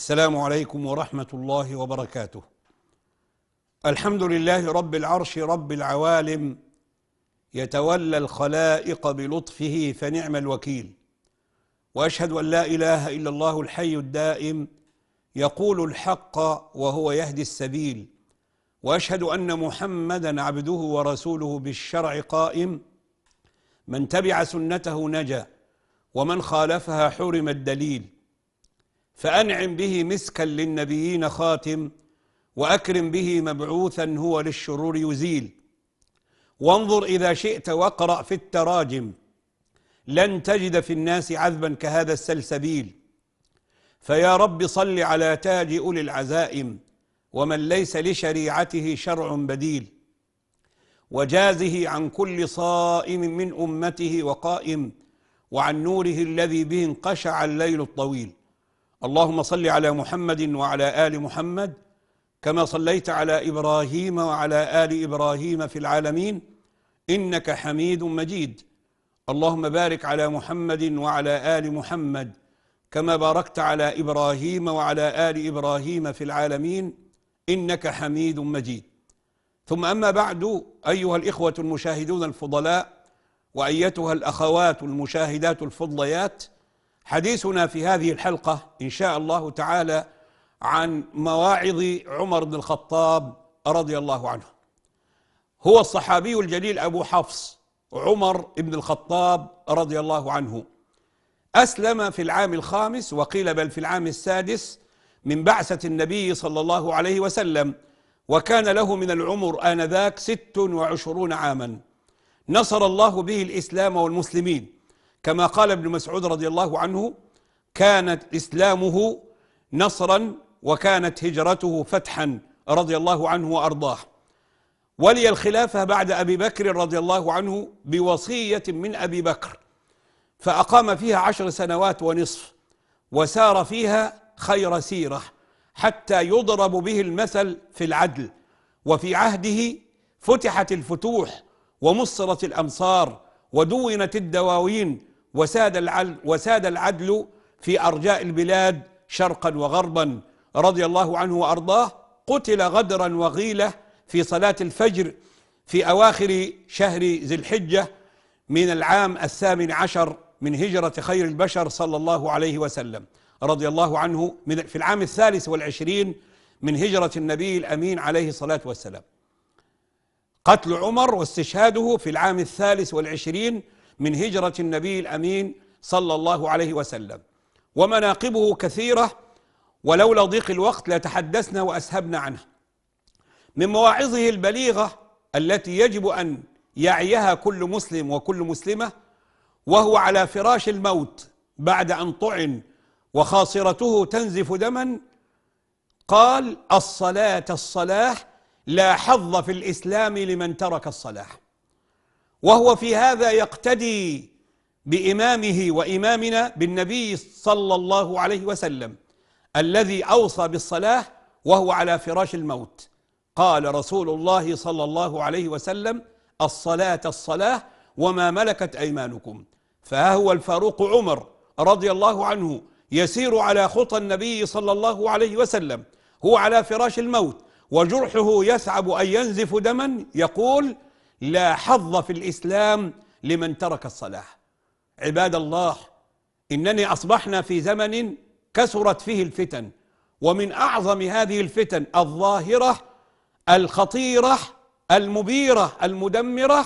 السلام عليكم ورحمة الله وبركاته. الحمد لله رب العرش رب العوالم يتولى الخلائق بلطفه فنعم الوكيل. واشهد ان لا اله الا الله الحي الدائم يقول الحق وهو يهدي السبيل. واشهد ان محمدا عبده ورسوله بالشرع قائم من تبع سنته نجا ومن خالفها حرم الدليل. فأنعم به مسكا للنبيين خاتم وأكرم به مبعوثا هو للشرور يزيل وانظر إذا شئت واقرأ في التراجم لن تجد في الناس عذبا كهذا السلسبيل فيا رب صل على تاج أولي العزائم ومن ليس لشريعته شرع بديل وجازه عن كل صائم من أمته وقائم وعن نوره الذي به انقشع الليل الطويل اللهم صل على محمد وعلى ال محمد كما صليت على ابراهيم وعلى ال ابراهيم في العالمين انك حميد مجيد اللهم بارك على محمد وعلى ال محمد كما باركت على ابراهيم وعلى ال ابراهيم في العالمين انك حميد مجيد ثم اما بعد ايها الاخوه المشاهدون الفضلاء وايتها الاخوات المشاهدات الفضليات حديثنا في هذه الحلقة إن شاء الله تعالى عن مواعظ عمر بن الخطاب رضي الله عنه هو الصحابي الجليل أبو حفص عمر بن الخطاب رضي الله عنه أسلم في العام الخامس وقيل بل في العام السادس من بعثة النبي صلى الله عليه وسلم وكان له من العمر آنذاك ست وعشرون عاما نصر الله به الإسلام والمسلمين كما قال ابن مسعود رضي الله عنه كانت اسلامه نصرا وكانت هجرته فتحا رضي الله عنه وارضاه ولي الخلافه بعد ابي بكر رضي الله عنه بوصيه من ابي بكر فاقام فيها عشر سنوات ونصف وسار فيها خير سيره حتى يضرب به المثل في العدل وفي عهده فتحت الفتوح ومصرت الامصار ودونت الدواوين وساد العدل, وساد العدل في أرجاء البلاد شرقا وغربا رضي الله عنه وأرضاه قتل غدرا وغيلة في صلاة الفجر في أواخر شهر ذي الحجة من العام الثامن عشر من هجرة خير البشر صلى الله عليه وسلم رضي الله عنه من في العام الثالث والعشرين من هجرة النبي الأمين عليه الصلاة والسلام قتل عمر واستشهاده في العام الثالث والعشرين من هجرة النبي الأمين صلى الله عليه وسلم ومناقبه كثيرة ولولا ضيق الوقت لتحدثنا وأسهبنا عنه من مواعظه البليغة التي يجب أن يعيها كل مسلم وكل مسلمة وهو على فراش الموت بعد أن طعن وخاصرته تنزف دما قال الصلاة الصلاح لا حظ في الإسلام لمن ترك الصلاح وهو في هذا يقتدي بإمامه وإمامنا بالنبي صلى الله عليه وسلم الذي أوصى بالصلاة وهو على فراش الموت قال رسول الله صلى الله عليه وسلم الصلاة الصلاة وما ملكت أيمانكم فها هو الفاروق عمر رضي الله عنه يسير على خطى النبي صلى الله عليه وسلم هو على فراش الموت وجرحه يثعب أن ينزف دما يقول لا حظ في الإسلام لمن ترك الصلاة عباد الله إنني أصبحنا في زمن كثرت فيه الفتن ومن أعظم هذه الفتن الظاهرة الخطيرة المبيرة المدمرة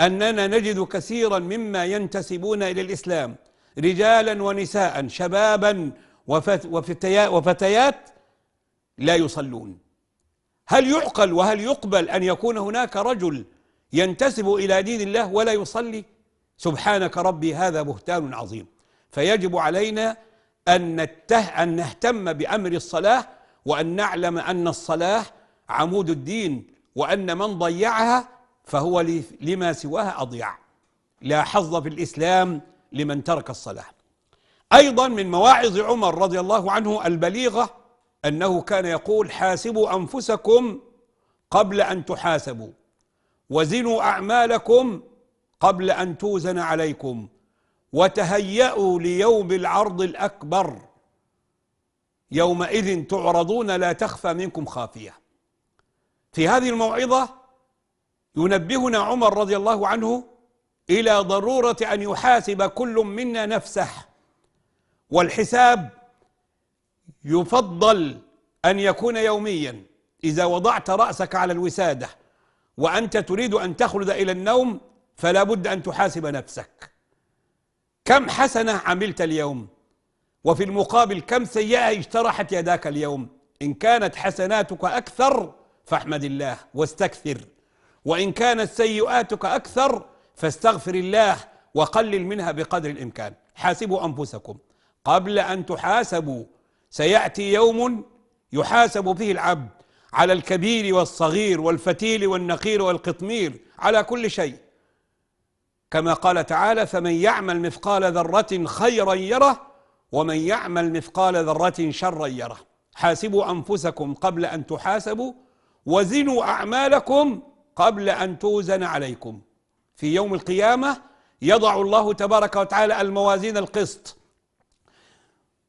أننا نجد كثيرا مما ينتسبون إلى الإسلام رجالا ونساء شبابا وفتيات لا يصلون هل يعقل وهل يقبل أن يكون هناك رجل ينتسب إلى دين الله ولا يصلي سبحانك ربي هذا بهتان عظيم فيجب علينا أن, نته أن نهتم بأمر الصلاة وأن نعلم أن الصلاة عمود الدين وأن من ضيعها فهو لما سواها أضيع لا حظ في الإسلام لمن ترك الصلاة أيضا من مواعظ عمر رضي الله عنه البليغة أنه كان يقول حاسبوا أنفسكم قبل أن تحاسبوا وزنوا أعمالكم قبل أن توزن عليكم وتهيأوا ليوم العرض الأكبر يومئذ تعرضون لا تخفى منكم خافية في هذه الموعظة ينبهنا عمر رضي الله عنه إلى ضرورة أن يحاسب كل منا نفسه والحساب يفضل أن يكون يوميا إذا وضعت رأسك على الوسادة وأنت تريد أن تخلد إلى النوم فلا بد أن تحاسب نفسك كم حسنة عملت اليوم وفي المقابل كم سيئة اجترحت يداك اليوم إن كانت حسناتك أكثر فاحمد الله واستكثر وإن كانت سيئاتك أكثر فاستغفر الله وقلل منها بقدر الإمكان حاسبوا أنفسكم قبل أن تحاسبوا سيأتي يوم يحاسب فيه العبد على الكبير والصغير والفتيل والنقير والقطمير على كل شيء كما قال تعالى فمن يعمل مثقال ذرة خيرا يره ومن يعمل مثقال ذرة شرا يره حاسبوا أنفسكم قبل أن تحاسبوا وزنوا أعمالكم قبل أن توزن عليكم في يوم القيامة يضع الله تبارك وتعالى الموازين القسط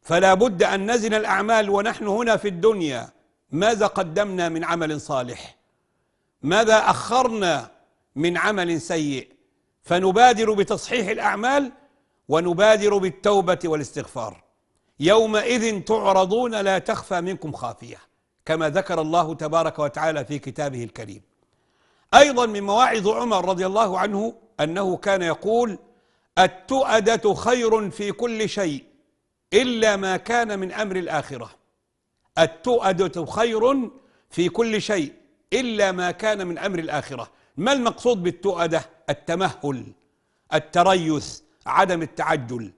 فلا بد أن نزن الأعمال ونحن هنا في الدنيا ماذا قدمنا من عمل صالح ماذا أخرنا من عمل سيء فنبادر بتصحيح الأعمال ونبادر بالتوبة والاستغفار يومئذ تعرضون لا تخفى منكم خافية كما ذكر الله تبارك وتعالى في كتابه الكريم أيضا من مواعظ عمر رضي الله عنه أنه كان يقول التؤدة خير في كل شيء إلا ما كان من أمر الآخرة التؤدة خير في كل شيء إلا ما كان من أمر الآخرة ما المقصود بالتؤدة التمهل التريث عدم التعجل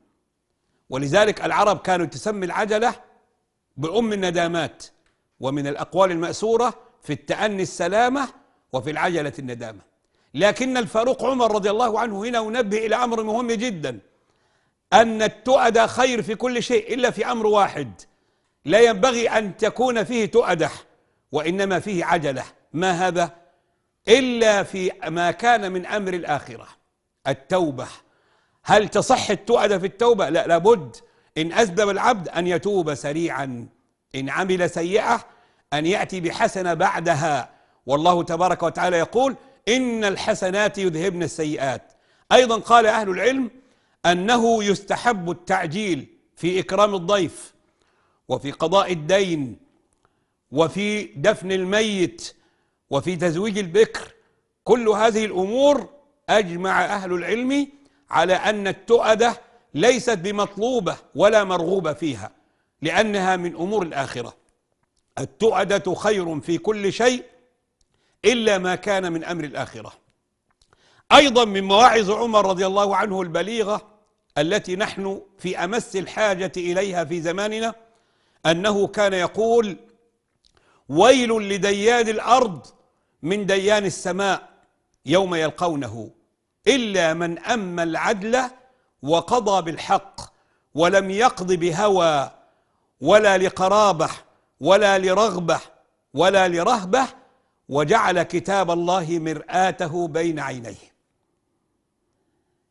ولذلك العرب كانوا تسمي العجلة بأم الندامات ومن الأقوال المأسورة في التأني السلامة وفي العجلة الندامة لكن الفاروق عمر رضي الله عنه هنا ينبه إلى أمر مهم جدا أن التؤدة خير في كل شيء إلا في أمر واحد لا ينبغي أن تكون فيه تؤدح وإنما فيه عجلة ما هذا إلا في ما كان من أمر الآخرة التوبة هل تصح التؤدة في التوبة؟ لا لابد إن أذنب العبد أن يتوب سريعا إن عمل سيئة أن يأتي بحسنة بعدها والله تبارك وتعالى يقول إن الحسنات يذهبن السيئات أيضا قال أهل العلم أنه يستحب التعجيل في إكرام الضيف وفي قضاء الدين وفي دفن الميت وفي تزويج البكر كل هذه الامور اجمع اهل العلم على ان التؤده ليست بمطلوبه ولا مرغوبه فيها لانها من امور الاخره التؤده خير في كل شيء الا ما كان من امر الاخره ايضا من مواعظ عمر رضي الله عنه البليغه التي نحن في امس الحاجه اليها في زماننا أنه كان يقول ويل لديان الأرض من ديان السماء يوم يلقونه إلا من أما العدل وقضى بالحق ولم يقض بهوى ولا لقرابة ولا لرغبة ولا لرهبة وجعل كتاب الله مرآته بين عينيه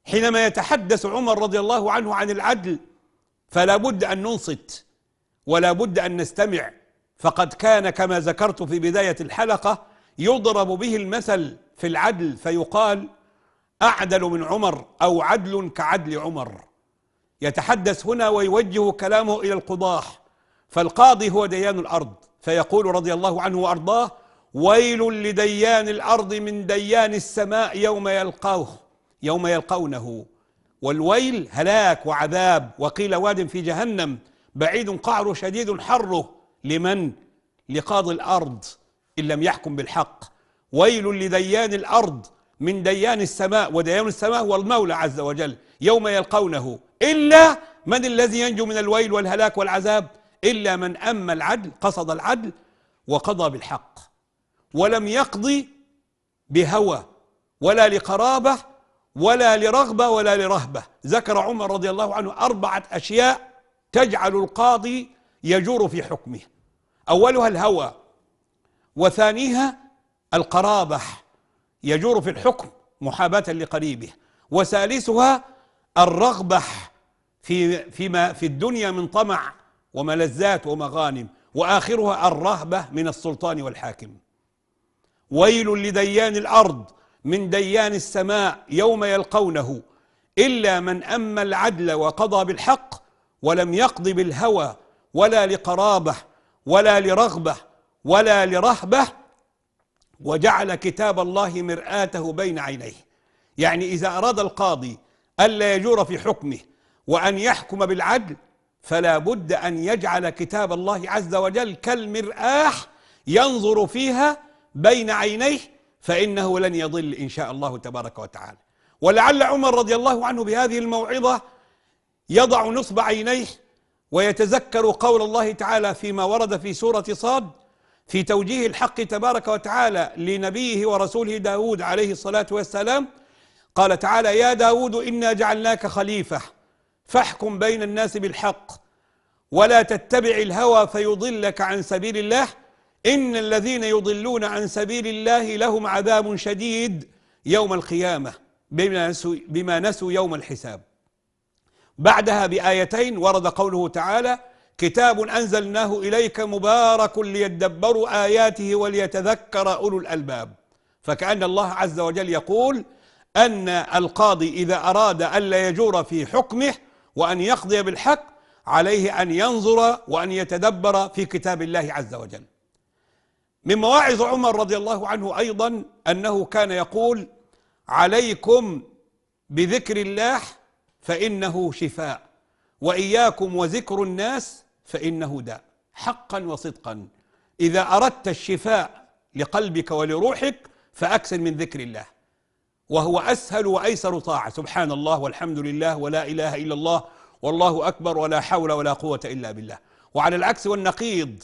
حينما يتحدث عمر رضي الله عنه عن العدل فلا بد أن ننصت ولا بد أن نستمع فقد كان كما ذكرت في بداية الحلقة يضرب به المثل في العدل فيقال أعدل من عمر أو عدل كعدل عمر يتحدث هنا ويوجه كلامه إلى القضاح فالقاضي هو ديان الأرض فيقول رضي الله عنه وأرضاه ويل لديان الأرض من ديان السماء يوم يلقاه يوم يلقونه والويل هلاك وعذاب وقيل واد في جهنم بعيد قعره شديد حره لمن لقاضي الارض ان لم يحكم بالحق ويل لديان الارض من ديان السماء وديان السماء هو المولى عز وجل يوم يلقونه الا من الذي ينجو من الويل والهلاك والعذاب الا من اما العدل قصد العدل وقضى بالحق ولم يقضي بهوى ولا لقرابه ولا لرغبه ولا لرهبه ذكر عمر رضي الله عنه اربعه اشياء تجعل القاضي يجور في حكمه اولها الهوى وثانيها القرابه يجور في الحكم محاباه لقريبه وثالثها الرغبه في فيما في الدنيا من طمع وملذات ومغانم واخرها الرهبه من السلطان والحاكم ويل لديان الارض من ديان السماء يوم يلقونه الا من اما العدل وقضى بالحق ولم يقض بالهوى ولا لقرابه ولا لرغبه ولا لرهبه وجعل كتاب الله مرآته بين عينيه يعني إذا أراد القاضي ألا يجور في حكمه وأن يحكم بالعدل فلا بد أن يجعل كتاب الله عز وجل كالمرآح ينظر فيها بين عينيه فإنه لن يضل إن شاء الله تبارك وتعالى ولعل عمر رضي الله عنه بهذه الموعظة يضع نصب عينيه ويتذكر قول الله تعالى فيما ورد في سورة صاد في توجيه الحق تبارك وتعالى لنبيه ورسوله داود عليه الصلاة والسلام قال تعالى يا داود إنا جعلناك خليفة فاحكم بين الناس بالحق ولا تتبع الهوى فيضلك عن سبيل الله إن الذين يضلون عن سبيل الله لهم عذاب شديد يوم القيامة بما نسوا يوم الحساب بعدها بآيتين ورد قوله تعالى كتاب أنزلناه إليك مبارك ليدبروا آياته وليتذكر أولو الألباب فكأن الله عز وجل يقول أن القاضي إذا أراد ألا يجور في حكمه وأن يقضي بالحق عليه أن ينظر وأن يتدبر في كتاب الله عز وجل من مواعظ عمر رضي الله عنه أيضا أنه كان يقول عليكم بذكر الله فإنه شفاء وإياكم وذكر الناس فإنه داء حقا وصدقا إذا أردت الشفاء لقلبك ولروحك فأكثر من ذكر الله وهو أسهل وأيسر طاعة سبحان الله والحمد لله ولا إله إلا الله والله أكبر ولا حول ولا قوة إلا بالله وعلى العكس والنقيض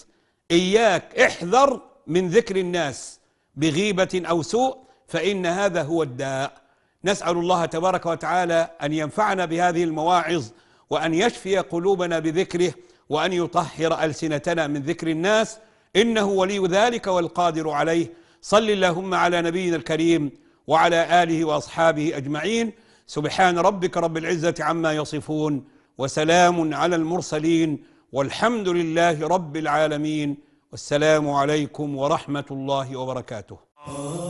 إياك احذر من ذكر الناس بغيبة أو سوء فإن هذا هو الداء نسأل الله تبارك وتعالى أن ينفعنا بهذه المواعظ وأن يشفي قلوبنا بذكره وأن يطهر ألسنتنا من ذكر الناس إنه ولي ذلك والقادر عليه صل اللهم على نبينا الكريم وعلى آله وأصحابه أجمعين سبحان ربك رب العزة عما يصفون وسلام على المرسلين والحمد لله رب العالمين والسلام عليكم ورحمة الله وبركاته